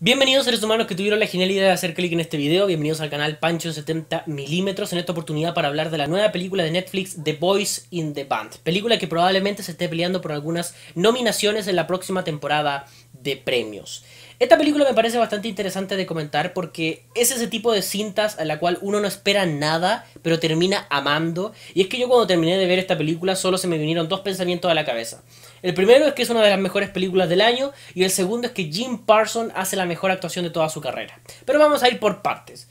Bienvenidos seres humanos que tuvieron la genial idea de hacer clic en este video, bienvenidos al canal Pancho 70 milímetros en esta oportunidad para hablar de la nueva película de Netflix The Boys in the Band, película que probablemente se esté peleando por algunas nominaciones en la próxima temporada de premios. Esta película me parece bastante interesante de comentar porque es ese tipo de cintas a la cual uno no espera nada, pero termina amando. Y es que yo cuando terminé de ver esta película solo se me vinieron dos pensamientos a la cabeza. El primero es que es una de las mejores películas del año y el segundo es que Jim Parsons hace la mejor actuación de toda su carrera. Pero vamos a ir por partes.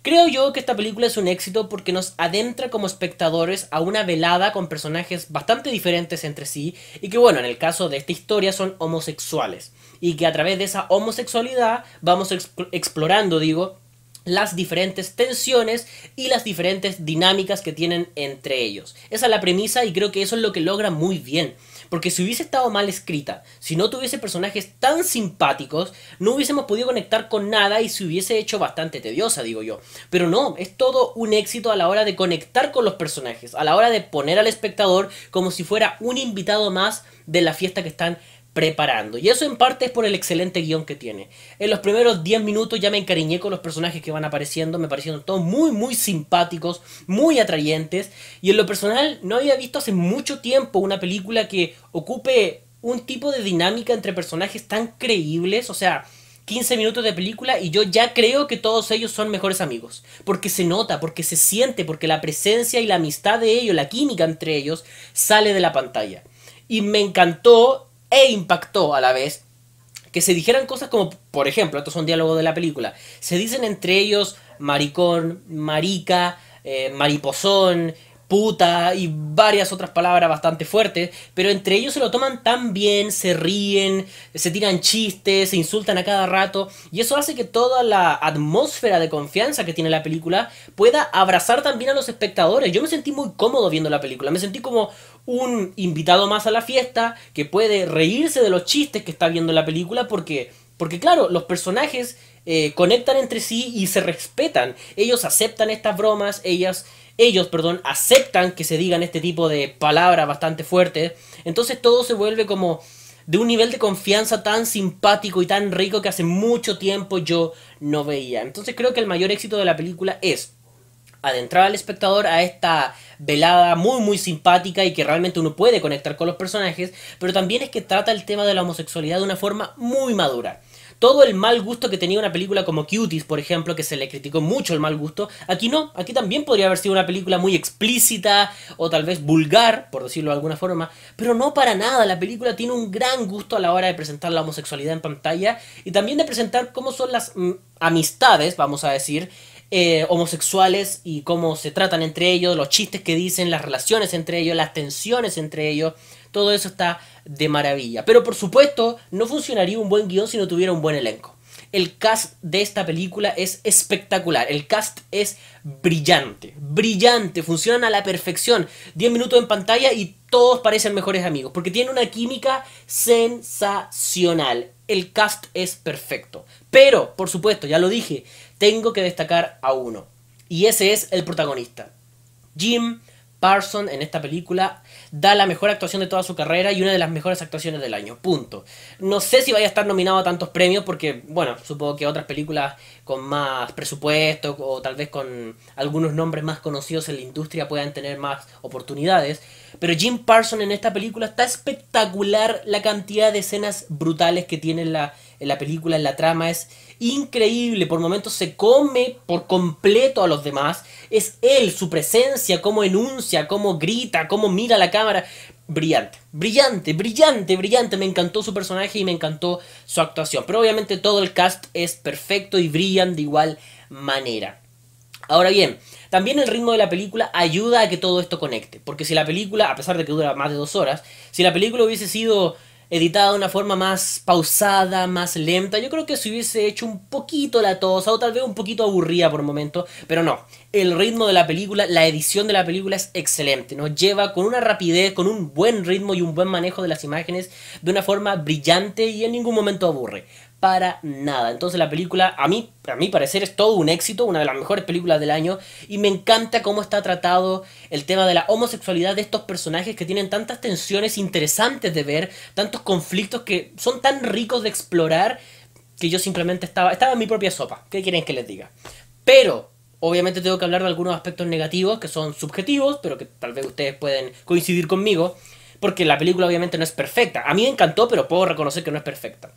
Creo yo que esta película es un éxito porque nos adentra como espectadores a una velada con personajes bastante diferentes entre sí y que bueno, en el caso de esta historia son homosexuales y que a través de esa homosexualidad vamos explorando, digo, las diferentes tensiones y las diferentes dinámicas que tienen entre ellos. Esa es la premisa y creo que eso es lo que logra muy bien. Porque si hubiese estado mal escrita, si no tuviese personajes tan simpáticos, no hubiésemos podido conectar con nada y se hubiese hecho bastante tediosa, digo yo. Pero no, es todo un éxito a la hora de conectar con los personajes, a la hora de poner al espectador como si fuera un invitado más de la fiesta que están preparando. Y eso en parte es por el excelente guión que tiene. En los primeros 10 minutos ya me encariñé con los personajes que van apareciendo, me parecieron todos muy, muy simpáticos, muy atrayentes. Y en lo personal no había visto hace mucho tiempo una película que ocupe un tipo de dinámica entre personajes tan creíbles, o sea... 15 minutos de película y yo ya creo que todos ellos son mejores amigos. Porque se nota, porque se siente, porque la presencia y la amistad de ellos, la química entre ellos, sale de la pantalla. Y me encantó e impactó a la vez que se dijeran cosas como, por ejemplo, estos son diálogos de la película, se dicen entre ellos maricón, marica, eh, mariposón, puta y varias otras palabras bastante fuertes, pero entre ellos se lo toman tan bien, se ríen, se tiran chistes, se insultan a cada rato, y eso hace que toda la atmósfera de confianza que tiene la película pueda abrazar también a los espectadores. Yo me sentí muy cómodo viendo la película, me sentí como un invitado más a la fiesta que puede reírse de los chistes que está viendo la película porque, porque claro, los personajes eh, conectan entre sí y se respetan. Ellos aceptan estas bromas, ellas, ellos, perdón, aceptan que se digan este tipo de palabras bastante fuertes. Entonces todo se vuelve como de un nivel de confianza tan simpático y tan rico que hace mucho tiempo yo no veía. Entonces creo que el mayor éxito de la película es adentrar al espectador a esta velada muy muy simpática y que realmente uno puede conectar con los personajes, pero también es que trata el tema de la homosexualidad de una forma muy madura. Todo el mal gusto que tenía una película como Cuties, por ejemplo, que se le criticó mucho el mal gusto, aquí no, aquí también podría haber sido una película muy explícita o tal vez vulgar, por decirlo de alguna forma, pero no para nada, la película tiene un gran gusto a la hora de presentar la homosexualidad en pantalla y también de presentar cómo son las mm, amistades, vamos a decir, eh, homosexuales y cómo se tratan entre ellos, los chistes que dicen, las relaciones entre ellos, las tensiones entre ellos, todo eso está de maravilla. Pero por supuesto, no funcionaría un buen guión si no tuviera un buen elenco. El cast de esta película es espectacular, el cast es brillante, brillante, funcionan a la perfección. 10 minutos en pantalla y todos parecen mejores amigos, porque tiene una química sensacional el cast es perfecto. Pero, por supuesto, ya lo dije, tengo que destacar a uno. Y ese es el protagonista. Jim Parson en esta película da la mejor actuación de toda su carrera y una de las mejores actuaciones del año. Punto. No sé si vaya a estar nominado a tantos premios porque, bueno, supongo que otras películas con más presupuesto o tal vez con algunos nombres más conocidos en la industria puedan tener más oportunidades. Pero Jim Parson en esta película está espectacular la cantidad de escenas brutales que tiene la en la película, en la trama, es increíble. Por momentos se come por completo a los demás. Es él, su presencia, cómo enuncia, cómo grita, cómo mira la cámara. Brillante, brillante, brillante, brillante. Me encantó su personaje y me encantó su actuación. Pero obviamente todo el cast es perfecto y brillan de igual manera. Ahora bien, también el ritmo de la película ayuda a que todo esto conecte. Porque si la película, a pesar de que dura más de dos horas, si la película hubiese sido editada de una forma más pausada, más lenta, yo creo que se hubiese hecho un poquito latosa o tal vez un poquito aburrida por momento, pero no. El ritmo de la película, la edición de la película es excelente, nos lleva con una rapidez, con un buen ritmo y un buen manejo de las imágenes de una forma brillante y en ningún momento aburre para nada. Entonces la película, a mí, a mi parecer, es todo un éxito, una de las mejores películas del año, y me encanta cómo está tratado el tema de la homosexualidad de estos personajes que tienen tantas tensiones interesantes de ver, tantos conflictos que son tan ricos de explorar, que yo simplemente estaba, estaba en mi propia sopa. ¿Qué quieren que les diga? Pero Obviamente tengo que hablar de algunos aspectos negativos que son subjetivos, pero que tal vez ustedes pueden coincidir conmigo, porque la película obviamente no es perfecta. A mí me encantó, pero puedo reconocer que no es perfecta.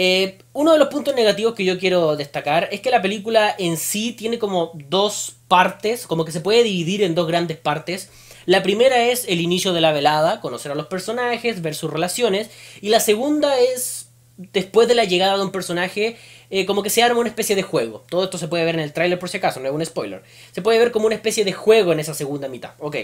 Eh, uno de los puntos negativos que yo quiero destacar es que la película en sí tiene como dos partes, como que se puede dividir en dos grandes partes. La primera es el inicio de la velada, conocer a los personajes, ver sus relaciones, y la segunda es después de la llegada de un personaje, eh, como que se arma una especie de juego. Todo esto se puede ver en el tráiler por si acaso, no es un spoiler. Se puede ver como una especie de juego en esa segunda mitad. Ok.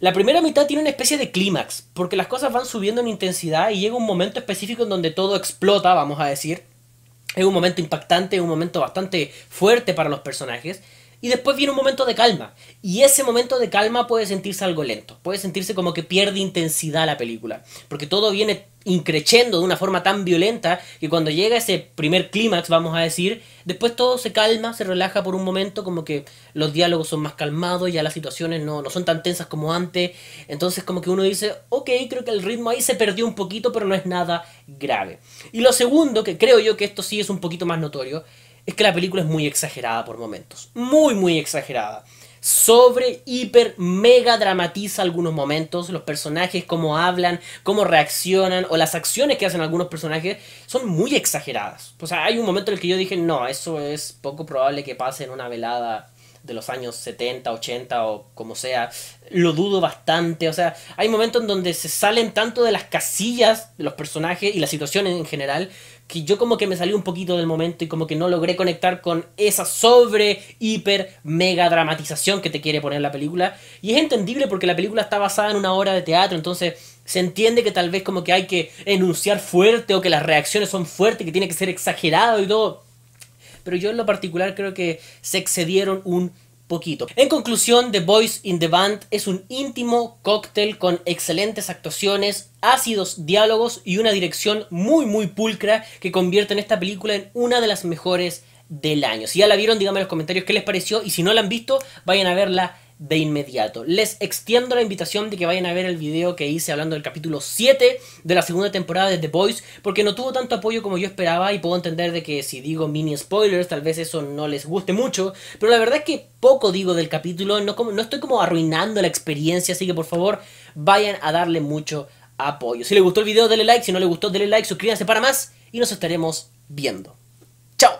La primera mitad tiene una especie de clímax, porque las cosas van subiendo en intensidad y llega un momento específico en donde todo explota, vamos a decir. Es un momento impactante, un momento bastante fuerte para los personajes y después viene un momento de calma. Y ese momento de calma puede sentirse algo lento, puede sentirse como que pierde intensidad la película, porque todo viene increchendo de una forma tan violenta que cuando llega ese primer clímax, vamos a decir, después todo se calma, se relaja por un momento, como que los diálogos son más calmados, ya las situaciones no, no son tan tensas como antes, entonces como que uno dice, ok, creo que el ritmo ahí se perdió un poquito, pero no es nada grave. Y lo segundo, que creo yo que esto sí es un poquito más notorio, es que la película es muy exagerada por momentos. Muy, muy exagerada. Sobre, hiper, mega dramatiza algunos momentos. Los personajes, cómo hablan, cómo reaccionan, o las acciones que hacen algunos personajes, son muy exageradas. O sea, hay un momento en el que yo dije, no, eso es poco probable que pase en una velada de los años 70, 80 o como sea, lo dudo bastante. O sea, hay momentos en donde se salen tanto de las casillas de los personajes y la situación en general que yo como que me salí un poquito del momento y como que no logré conectar con esa sobre, hiper, mega dramatización que te quiere poner la película. Y es entendible porque la película está basada en una obra de teatro, entonces se entiende que tal vez como que hay que enunciar fuerte o que las reacciones son fuertes, que tiene que ser exagerado y todo pero yo en lo particular creo que se excedieron un poquito. En conclusión, The Boys in the Band es un íntimo cóctel con excelentes actuaciones, ácidos diálogos y una dirección muy muy pulcra que convierte en esta película en una de las mejores del año. Si ya la vieron, díganme en los comentarios qué les pareció y si no la han visto, vayan a verla de inmediato. Les extiendo la invitación de que vayan a ver el video que hice hablando del capítulo 7 de la segunda temporada de The Boys, porque no tuvo tanto apoyo como yo esperaba y puedo entender de que si digo mini spoilers, tal vez eso no les guste mucho, pero la verdad es que poco digo del capítulo, no, como, no estoy como arruinando la experiencia, así que por favor vayan a darle mucho apoyo. Si les gustó el video, denle like, si no les gustó, denle like, suscríbanse para más y nos estaremos viendo. ¡Chao!